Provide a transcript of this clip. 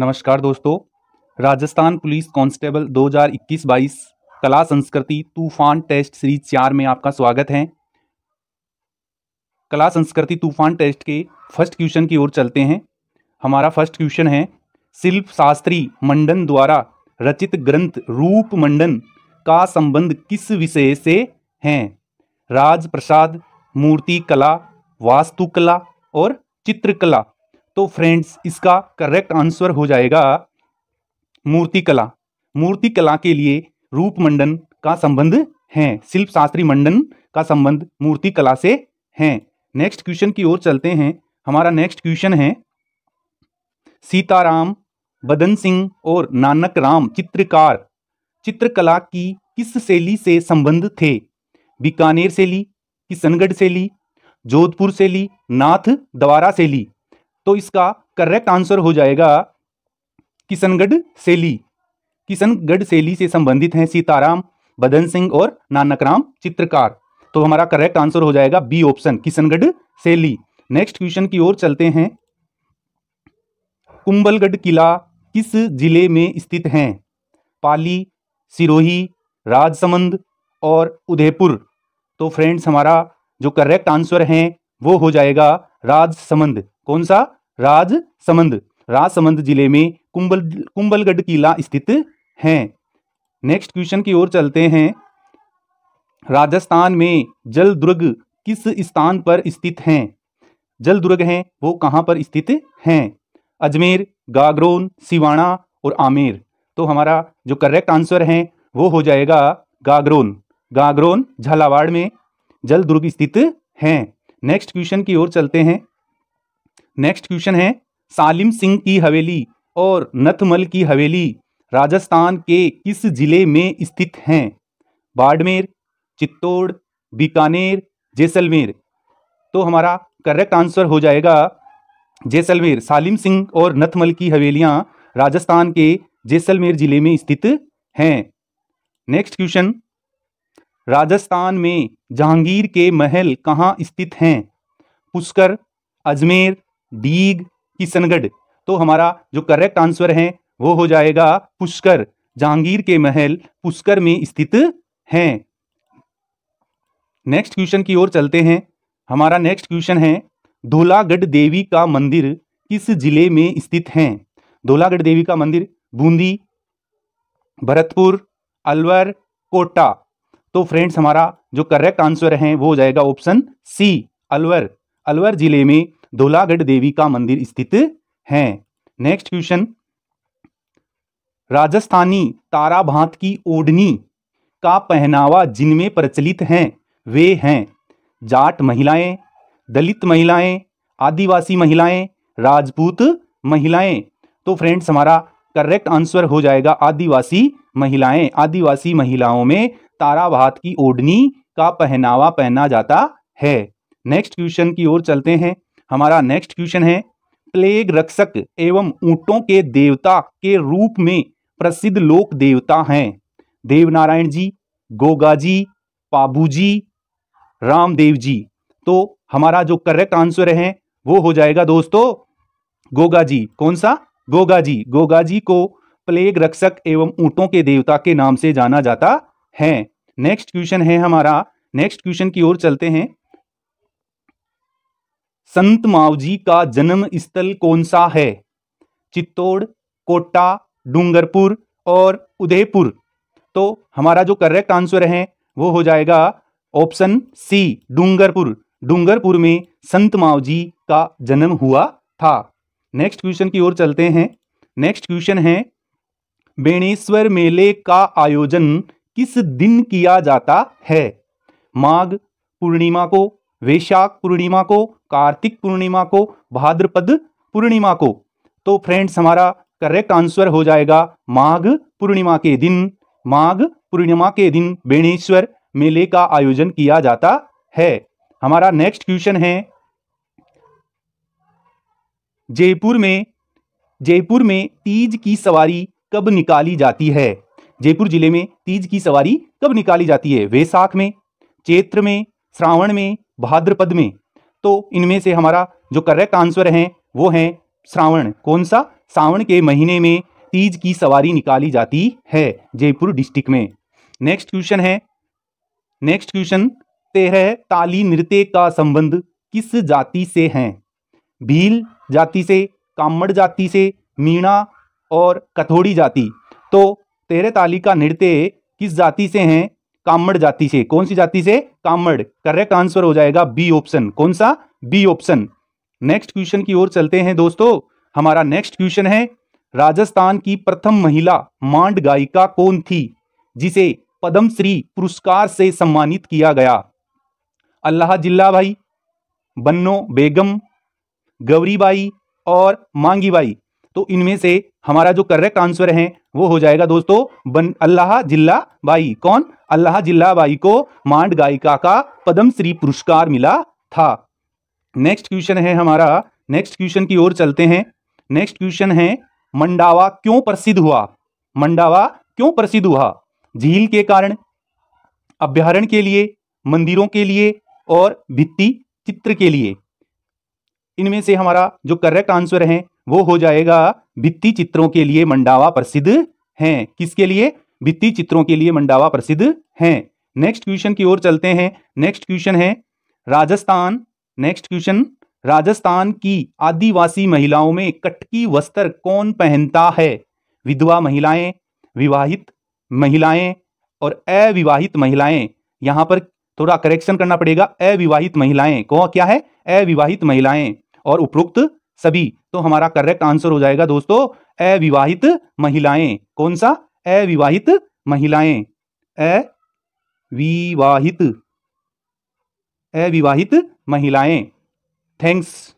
नमस्कार दोस्तों Rajasthan police constable 2021-22 कला संस्कृति तूफान टेस्ट सीरीज चार में आपका स्वागत है कला संस्कृति तूफान टेस्ट के फर्स्ट क्वेश्चन की ओर चलते हैं हमारा फर्स्ट क्वेश्चन है शिल्प शास्त्री मंडन द्वारा रचित ग्रंथ रूप मंडन का संबंध किस विषय से राज राजप्रसाद मूर्ति कला वास्तुकला और चित्रकला तो फ्रेंड्स इसका करेक्ट आंसर हो जाएगा मूर्तिकला मूर्तिकला के लिए रूपमंडन का संबंध है शिल्प शास्त्री मंडन का संबंध मूर्ति कला से है नेक्स्ट क्वेश्चन की ओर चलते हैं हमारा नेक्स्ट क्वेश्चन है सीताराम बदन सिंह और नानक राम चित्रकार चित्रकला की किस शैली से संबंध थे बीकानेर शैली किशनगढ़ शैली जोधपुर शैली नाथ द्वारा शैली तो इसका करेक्ट आंसर हो जाएगा किशनगढ़ शैली किशनगढ़ शैली से संबंधित हैं सीताराम बदन सिंह और नानकराम चित्रकार तो हमारा करेक्ट आंसर हो जाएगा बी ऑप्शन किशनगढ़ शैली नेक्स्ट क्वेश्चन की ओर चलते हैं कुंबलगढ़ किला किस जिले में स्थित है पाली सिरोही राजसमंद और उदयपुर तो फ्रेंड्स हमारा जो करेक्ट आंसर है वो हो जाएगा राजसमंद कौन सा राजसमंद राजसमंद जिले में कुंबल कुंबलगढ़ किला स्थित है नेक्स्ट क्वेश्चन की ओर चलते हैं राजस्थान में जल दुर्ग किस स्थान पर स्थित हैं जल दुर्ग हैं वो कहाँ पर स्थित हैं अजमेर गागरोन सिवाना और आमेर तो हमारा जो करेक्ट आंसर है वो हो जाएगा गागरोन गागरोन झालावाड़ में जल दुर्ग स्थित हैं नेक्स्ट क्वेश्चन की ओर चलते हैं नेक्स्ट क्वेश्चन है सालिम सिंह की हवेली और नथमल की हवेली राजस्थान के किस जिले में स्थित हैं बाड़मेर चित्तौड़ बीकानेर जैसलमेर तो हमारा करेक्ट आंसर हो जाएगा जैसलमेर सालिम सिंह और नथमल की हवेलियां राजस्थान के जैसलमेर जिले में स्थित हैं नेक्स्ट क्वेश्चन राजस्थान में जहांगीर के महल कहाँ स्थित हैं पुष्कर अजमेर डीग किशनगढ़ तो हमारा जो करेक्ट आंसर है वो हो जाएगा पुष्कर जहांगीर के महल पुष्कर में स्थित हैं नेक्स्ट क्वेश्चन की ओर चलते हैं हमारा नेक्स्ट क्वेश्चन है धोलागढ़ देवी का मंदिर किस जिले में स्थित है धोलागढ़ देवी का मंदिर बूंदी भरतपुर अलवर कोटा तो फ्रेंड्स हमारा जो करेक्ट आंसर है वो हो जाएगा ऑप्शन सी अलवर अलवर जिले में धोलागढ़ देवी का मंदिर स्थित है नेक्स्ट क्वेश्चन राजस्थानी तारा भात की ओढ़नी का पहनावा जिनमें प्रचलित हैं वे हैं जाट महिलाएं दलित महिलाएं आदिवासी महिलाएं राजपूत महिलाएं तो फ्रेंड्स हमारा करेक्ट आंसर हो जाएगा आदिवासी महिलाएं आदिवासी महिलाओं में तारा भात की ओढ़नी का पहनावा पहना जाता है नेक्स्ट क्वेश्चन की ओर चलते हैं हमारा नेक्स्ट क्वेश्चन है प्लेग रक्षक एवं ऊँटों के देवता के रूप में प्रसिद्ध लोक देवता हैं देवनारायण जी गोगा जी पाबू जी रामदेव जी तो हमारा जो करेक्ट आंसर है वो हो जाएगा दोस्तों गोगा जी कौन सा गोगा जी गोगा जी को प्लेग रक्षक एवं ऊँटों के देवता के नाम से जाना जाता है नेक्स्ट क्वेश्चन है हमारा नेक्स्ट क्वेश्चन की ओर चलते हैं संत मावजी का जन्म स्थल कौन सा है चित्तौड़ कोटा डूंगरपुर और उदयपुर तो हमारा जो करेक्ट आंसर है वो हो जाएगा ऑप्शन सी डूंगरपुर डूंगरपुर में संत मावजी का जन्म हुआ था नेक्स्ट क्वेश्चन की ओर चलते हैं नेक्स्ट क्वेश्चन है बेणेश्वर मेले का आयोजन किस दिन किया जाता है माघ पूर्णिमा को वैशाख पूर्णिमा को कार्तिक पूर्णिमा को भाद्रपद पूर्णिमा को तो फ्रेंड्स हमारा करेक्ट आंसर हो जाएगा माघ पूर्णिमा के दिन माघ पूर्णिमा के दिन बेणेश्वर मेले का आयोजन किया जाता है हमारा नेक्स्ट क्वेश्चन है जयपुर में जयपुर में तीज की सवारी कब निकाली जाती है जयपुर जिले में तीज की सवारी कब निकाली जाती है वैसाख में चैत्र में श्रावण में भाद्रपद में तो इनमें से हमारा जो करेक्ट आंसर है वो है श्रावण कौन सा श्रावण के महीने में तीज की सवारी निकाली जाती है जयपुर डिस्ट्रिक्ट में नेक्स्ट क्वेश्चन है नेक्स्ट क्वेश्चन तेरह ताली नृत्य का संबंध किस जाति से है भील जाति से कामड़ जाति से मीणा और कथोड़ी जाति तो तेरह ताली का नृत्य किस जाति से हैं कामड़ जाति से कौन सी जाति से कामड़ करेक्ट आंसर हो जाएगा बी ऑप्शन कौन सा बी ऑप्शन नेक्स्ट क्वेश्चन की ओर चलते हैं दोस्तों हमारा नेक्स्ट क्वेश्चन है राजस्थान की प्रथम महिला मांड गायिका कौन थी जिसे पद्मश्री पुरस्कार से सम्मानित किया गया अल्लाह जिल्ला भाई बन्नो बेगम गौरीबाई और मांगीबाई तो इनमें से हमारा जो करेक्ट आंसर है वो हो जाएगा दोस्तों बन अल्लाह जिल्ला बाई कौन अल्लाह जिल्ला बाई को मांड गायिका का पद्म श्री पुरस्कार मिला था नेक्स्ट क्वेश्चन है हमारा नेक्स्ट क्वेश्चन की ओर चलते हैं नेक्स्ट क्वेश्चन है मंडावा क्यों प्रसिद्ध हुआ मंडावा क्यों प्रसिद्ध हुआ झील के कारण अभ्यारण के लिए मंदिरों के लिए और भित्ति चित्र के लिए इनमें से हमारा जो करेक्ट आंसर है वो हो जाएगा भित्ति चित्रों के लिए मंडावा प्रसिद्ध है किसके लिए भित्ति चित्रों के लिए मंडावा प्रसिद्ध है नेक्स्ट क्वेश्चन की ओर चलते हैं नेक्स्ट क्वेश्चन है राजस्थान नेक्स्ट क्वेश्चन राजस्थान की आदिवासी महिलाओं में कटकी वस्त्र कौन पहनता है विधवा महिलाएं विवाहित महिलाएं और अविवाहित महिलाएं यहां पर थोड़ा करेक्शन करना पड़ेगा अविवाहित महिलाएं कौन क्या है अविवाहित महिलाएं और उपरोक्त सभी तो हमारा करेक्ट आंसर हो जाएगा दोस्तों अविवाहित महिलाएं कौन सा अविवाहित महिलाएं अविवाहित अविवाहित महिलाएं थैंक्स